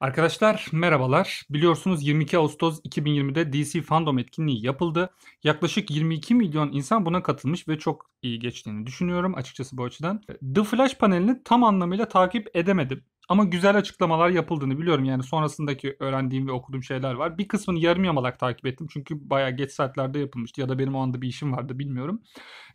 Arkadaşlar merhabalar. Biliyorsunuz 22 Ağustos 2020'de DC Fandom etkinliği yapıldı. Yaklaşık 22 milyon insan buna katılmış ve çok iyi geçtiğini düşünüyorum açıkçası bu açıdan. The Flash panelini tam anlamıyla takip edemedim. Ama güzel açıklamalar yapıldığını biliyorum. Yani sonrasındaki öğrendiğim ve okuduğum şeyler var. Bir kısmını yarım yamalak takip ettim. Çünkü bayağı geç saatlerde yapılmıştı. Ya da benim o anda bir işim vardı bilmiyorum.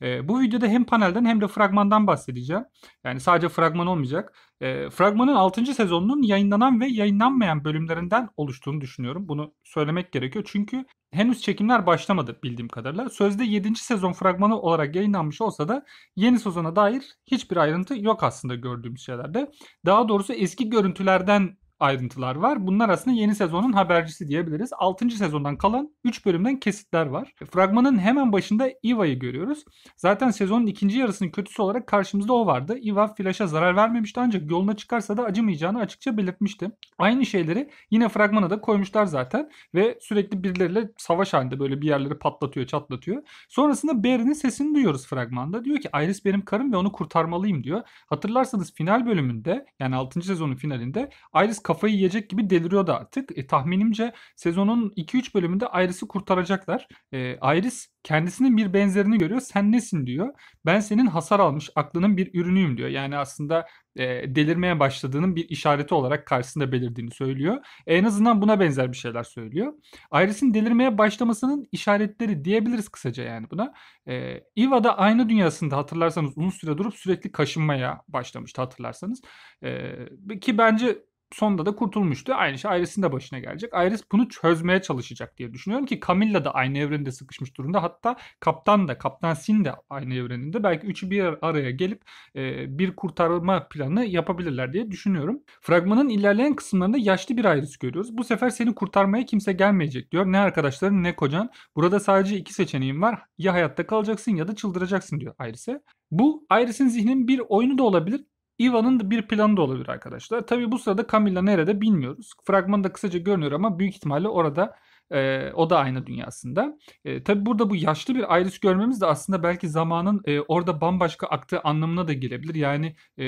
Ee, bu videoda hem panelden hem de fragmandan bahsedeceğim. Yani sadece fragman olmayacak. E, fragmanın 6. sezonunun yayınlanan ve yayınlanmayan bölümlerinden oluştuğunu düşünüyorum. Bunu söylemek gerekiyor. Çünkü henüz çekimler başlamadı bildiğim kadarıyla. Sözde 7. sezon fragmanı olarak yayınlanmış olsa da yeni sezona dair hiçbir ayrıntı yok aslında gördüğümüz şeylerde. Daha doğrusu eski görüntülerden ayrıntılar var. Bunlar aslında yeni sezonun habercisi diyebiliriz. 6. sezondan kalan 3 bölümden kesitler var. Fragmanın hemen başında Eva'yı görüyoruz. Zaten sezonun ikinci yarısının kötüsü olarak karşımızda o vardı. Eva Flash'a zarar vermemişti ancak yoluna çıkarsa da acımayacağını açıkça belirtmişti. Aynı şeyleri yine fragmana da koymuşlar zaten ve sürekli birileriyle savaş halinde böyle bir yerleri patlatıyor, çatlatıyor. Sonrasında Barry'nin sesini duyuyoruz fragmanda. Diyor ki Iris benim karım ve onu kurtarmalıyım diyor. Hatırlarsanız final bölümünde yani 6. sezonun finalinde Iris kafayı yiyecek gibi deliriyor da artık. E, tahminimce sezonun 2-3 bölümünde Iris'i kurtaracaklar. E, Iris kendisinin bir benzerini görüyor. Sen nesin diyor. Ben senin hasar almış aklının bir ürünüyüm diyor. Yani aslında e, delirmeye başladığının bir işareti olarak karşısında belirdiğini söylüyor. E, en azından buna benzer bir şeyler söylüyor. Iris'in delirmeye başlamasının işaretleri diyebiliriz kısaca yani buna. E, Eva da aynı dünyasında hatırlarsanız uzun süre durup sürekli kaşınmaya başlamıştı hatırlarsanız. E, ki bence sonda da kurtulmuştu. Aynı şey Iris'in de başına gelecek. Iris bunu çözmeye çalışacak diye düşünüyorum ki Camilla da aynı evrende sıkışmış durumda. Hatta Kaptan da, Kaptan Sin de aynı evreninde. Belki üçü bir araya gelip e, bir kurtarma planı yapabilirler diye düşünüyorum. Fragmanın ilerleyen kısımlarında yaşlı bir Iris görüyoruz. Bu sefer seni kurtarmaya kimse gelmeyecek diyor. Ne arkadaşların ne kocan. Burada sadece iki seçeneğim var. Ya hayatta kalacaksın ya da çıldıracaksın diyor Iris'e. Bu Iris'in zihninin bir oyunu da olabilir Ivan'ın da bir planı da olabilir arkadaşlar. Tabi bu sırada Camilla nerede bilmiyoruz. Fragmanda kısaca görünüyor ama büyük ihtimalle orada e, o da aynı dünyasında. E, tabii burada bu yaşlı bir Iris görmemiz de aslında belki zamanın e, orada bambaşka aktığı anlamına da gelebilir. Yani e,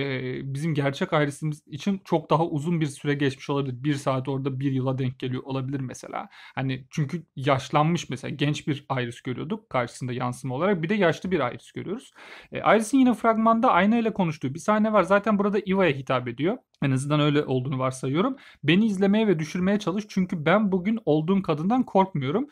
bizim gerçek Iris'imiz için çok daha uzun bir süre geçmiş olabilir. Bir saat orada bir yıla denk geliyor olabilir mesela. Hani çünkü yaşlanmış mesela genç bir Iris görüyorduk karşısında yansıma olarak. Bir de yaşlı bir Iris görüyoruz. E, Iris'in yine fragmanda aynayla konuştuğu bir sahne var. Zaten burada Iva'ya hitap ediyor. En azından öyle olduğunu varsayıyorum. Beni izlemeye ve düşürmeye çalış çünkü ben bugün olduğum kadından korkmuyorum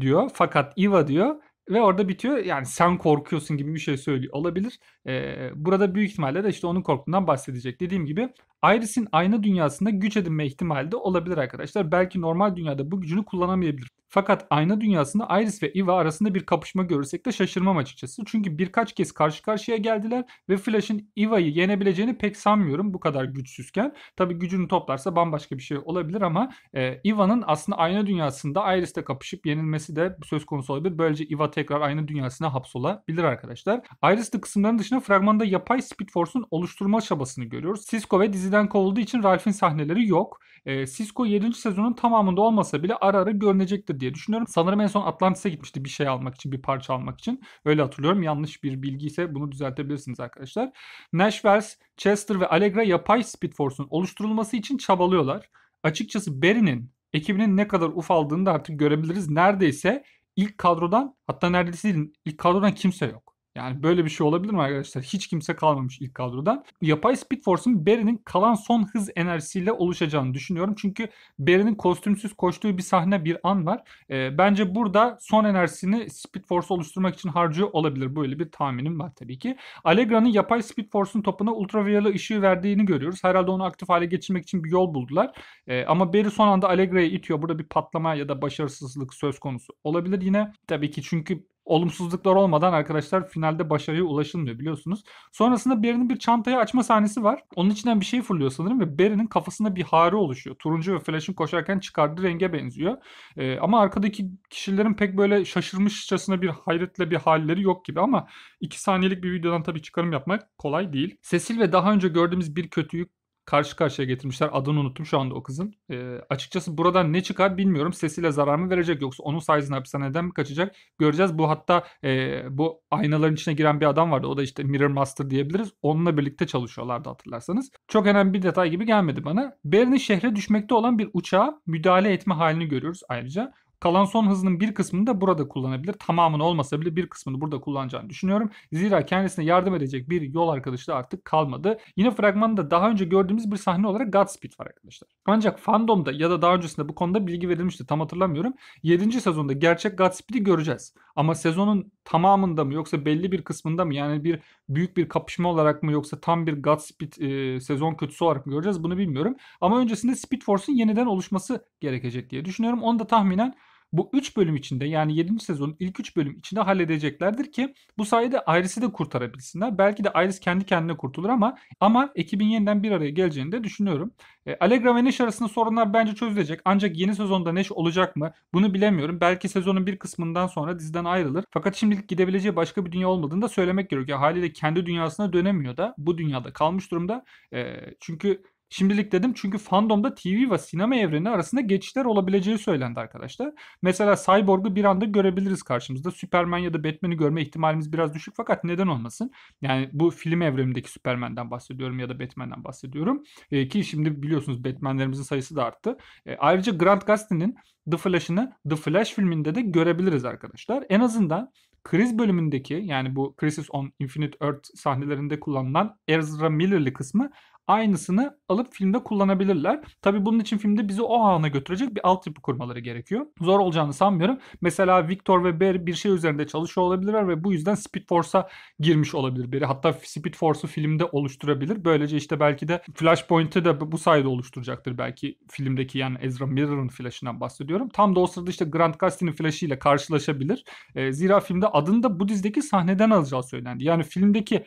diyor. Fakat Eva diyor ve orada bitiyor. Yani sen korkuyorsun gibi bir şey söylüyor olabilir. Ee, burada büyük ihtimalle de işte onun korktuğundan bahsedecek. Dediğim gibi Iris'in ayna dünyasında güç edinme ihtimali de olabilir arkadaşlar. Belki normal dünyada bu gücünü kullanamayabilir. Fakat ayna dünyasında Iris ve Eva arasında bir kapışma görürsek de şaşırmam açıkçası. Çünkü birkaç kez karşı karşıya geldiler ve Flash'ın Eva'yı yenebileceğini pek sanmıyorum bu kadar güçsüzken. Tabi gücünü toplarsa bambaşka bir şey olabilir ama e, Eva'nın aslında ayna dünyasında Iris'te kapışıp yenilmesi de söz konusu olabilir. Böylece Eva tekrar ayna dünyasına hapsolabilir arkadaşlar. Iris'li kısımların dışında fragmanda yapay Speed Force'un oluşturma çabasını görüyoruz. Cisco ve dizi diziden kovulduğu için Ralph'in sahneleri yok. E, Cisco 7. sezonun tamamında olmasa bile ara ara görünecektir diye düşünüyorum. Sanırım en son Atlantis'e gitmişti bir şey almak için, bir parça almak için. Öyle hatırlıyorum. Yanlış bir bilgi ise bunu düzeltebilirsiniz arkadaşlar. Nash Wells, Chester ve Allegra yapay Speed Force'un oluşturulması için çabalıyorlar. Açıkçası Barry'nin ekibinin ne kadar ufaldığını da artık görebiliriz. Neredeyse ilk kadrodan hatta neredeyse ilk kadrodan kimse yok. Yani böyle bir şey olabilir mi arkadaşlar? Hiç kimse kalmamış ilk kadrodan. Yapay Speed Force'un Barry'nin kalan son hız enerjisiyle oluşacağını düşünüyorum. Çünkü Barry'nin kostümsüz koştuğu bir sahne bir an var. E, bence burada son enerjisini Speed Force oluşturmak için harcıyor olabilir. Böyle bir tahminim var tabii ki. Allegra'nın yapay Speed Force'un topuna ultraviyole ışığı verdiğini görüyoruz. Herhalde onu aktif hale getirmek için bir yol buldular. E, ama Barry son anda Allegra'yı itiyor. Burada bir patlama ya da başarısızlık söz konusu olabilir yine. Tabii ki çünkü olumsuzluklar olmadan arkadaşlar finalde başarıya ulaşılmıyor biliyorsunuz. Sonrasında Barry'nin bir çantayı açma sahnesi var. Onun içinden bir şey fırlıyor sanırım ve Barry'nin kafasında bir hare oluşuyor. Turuncu ve Flash'ın koşarken çıkardığı renge benziyor. E, ama arkadaki kişilerin pek böyle şaşırmışçasına bir hayretle bir halleri yok gibi ama 2 saniyelik bir videodan tabii çıkarım yapmak kolay değil. Cecil ve daha önce gördüğümüz bir kötüyü karşı karşıya getirmişler. Adını unuttum şu anda o kızın. E, açıkçası buradan ne çıkar bilmiyorum. Sesiyle zarar mı verecek yoksa onun sayesinde hapishaneden mi kaçacak? Göreceğiz. Bu hatta e, bu aynaların içine giren bir adam vardı. O da işte Mirror Master diyebiliriz. Onunla birlikte çalışıyorlardı hatırlarsanız. Çok önemli bir detay gibi gelmedi bana. Barry'nin şehre düşmekte olan bir uçağa müdahale etme halini görüyoruz ayrıca. Kalan son hızının bir kısmını da burada kullanabilir. Tamamını olmasa bile bir kısmını burada kullanacağını düşünüyorum. Zira kendisine yardım edecek bir yol arkadaşı da artık kalmadı. Yine fragmanda daha önce gördüğümüz bir sahne olarak Godspeed var arkadaşlar. Ancak fandomda ya da daha öncesinde bu konuda bilgi verilmişti tam hatırlamıyorum. 7. sezonda gerçek Godspeed'i göreceğiz. Ama sezonun tamamında mı yoksa belli bir kısmında mı yani bir büyük bir kapışma olarak mı yoksa tam bir Godspeed e, sezon kötüsü olarak mı göreceğiz bunu bilmiyorum. Ama öncesinde Speed Force'un yeniden oluşması gerekecek diye düşünüyorum. Onu da tahminen bu 3 bölüm içinde yani 7. sezonun ilk 3 bölüm içinde halledeceklerdir ki bu sayede Iris'i de kurtarabilsinler. Belki de Iris kendi kendine kurtulur ama ama ekibin yeniden bir araya geleceğini de düşünüyorum. E, Allegra ve Neş arasında sorunlar bence çözülecek. Ancak yeni sezonda Neş olacak mı? Bunu bilemiyorum. Belki sezonun bir kısmından sonra diziden ayrılır. Fakat şimdilik gidebileceği başka bir dünya olmadığını da söylemek gerekiyor. Haliyle kendi dünyasına dönemiyor da bu dünyada kalmış durumda. E, çünkü Şimdilik dedim çünkü fandomda TV ve sinema evreni arasında geçişler olabileceği söylendi arkadaşlar. Mesela Cyborg'u bir anda görebiliriz karşımızda. Superman ya da Batman'i görme ihtimalimiz biraz düşük fakat neden olmasın? Yani bu film evrenindeki Superman'den bahsediyorum ya da Batman'den bahsediyorum. E, ki şimdi biliyorsunuz Batman'lerimizin sayısı da arttı. E, ayrıca Grant Gustin'in The Flash'ını The Flash filminde de görebiliriz arkadaşlar. En azından kriz bölümündeki yani bu Crisis on Infinite Earth sahnelerinde kullanılan Ezra Miller'li kısmı aynısını alıp filmde kullanabilirler. Tabi bunun için filmde bizi o ana götürecek bir altyapı kurmaları gerekiyor. Zor olacağını sanmıyorum. Mesela Victor ve Barry bir şey üzerinde çalışıyor olabilirler ve bu yüzden Speed Force'a girmiş olabilir Barry. Hatta Speed Force'u filmde oluşturabilir. Böylece işte belki de Flashpoint'i de bu sayede oluşturacaktır belki filmdeki yani Ezra Miller'ın Flash'ından bahsediyorum. Tam da o sırada işte Grant Gustin'in Flash'ı ile karşılaşabilir. E, zira filmde adını da bu dizdeki sahneden alacağı söylendi. Yani filmdeki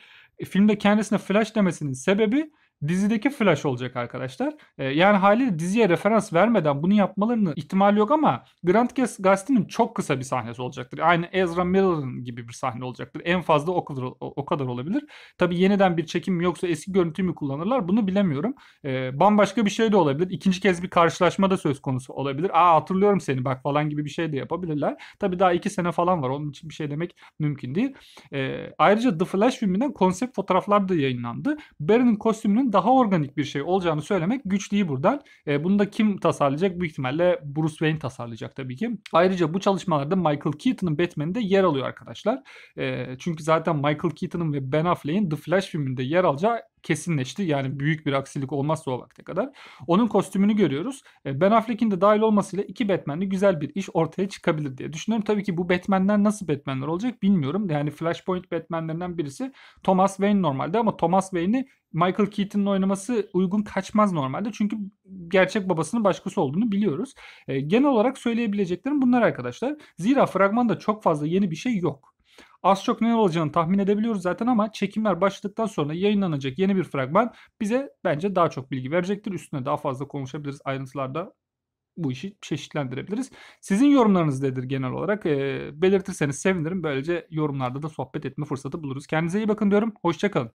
filmde kendisine Flash demesinin sebebi dizideki Flash olacak arkadaşlar. E, yani haliyle diziye referans vermeden bunu yapmalarının ihtimali yok ama Grant Gustin'in çok kısa bir sahnesi olacaktır. Aynı Ezra Miller'ın gibi bir sahne olacaktır. En fazla o kadar, o kadar olabilir. Tabii yeniden bir çekim yoksa eski görüntü mü kullanırlar bunu bilemiyorum. E, bambaşka bir şey de olabilir. İkinci kez bir karşılaşma da söz konusu olabilir. Aa hatırlıyorum seni bak falan gibi bir şey de yapabilirler. Tabii daha iki sene falan var. Onun için bir şey demek mümkün değil. E, ayrıca The Flash filminden konsept fotoğraflar da yayınlandı. Barry'nin kostümünün tasarımın daha organik bir şey olacağını söylemek güç değil buradan. E, bunu da kim tasarlayacak? Büyük ihtimalle Bruce Wayne tasarlayacak tabii ki. Ayrıca bu çalışmalarda Michael Keaton'ın Batman'de yer alıyor arkadaşlar. E, çünkü zaten Michael Keaton'ın ve Ben Affleck'in The Flash filminde yer alacağı kesinleşti. Yani büyük bir aksilik olmazsa o vakte kadar. Onun kostümünü görüyoruz. E, ben Affleck'in de dahil olmasıyla iki Batman'li güzel bir iş ortaya çıkabilir diye düşünüyorum. Tabii ki bu Batman'ler nasıl Batman'ler olacak bilmiyorum. Yani Flashpoint Batman'lerinden birisi Thomas Wayne normalde ama Thomas Wayne'i Michael Keaton'ın oynaması uygun kaçmaz normalde. Çünkü gerçek babasının başkası olduğunu biliyoruz. E, genel olarak söyleyebileceklerim bunlar arkadaşlar. Zira fragmanda çok fazla yeni bir şey yok. Az çok ne olacağını tahmin edebiliyoruz zaten ama çekimler başladıktan sonra yayınlanacak yeni bir fragman bize bence daha çok bilgi verecektir. Üstüne daha fazla konuşabiliriz ayrıntılarda bu işi çeşitlendirebiliriz. Sizin yorumlarınız nedir genel olarak? E, belirtirseniz sevinirim. Böylece yorumlarda da sohbet etme fırsatı buluruz. Kendinize iyi bakın diyorum. Hoşçakalın.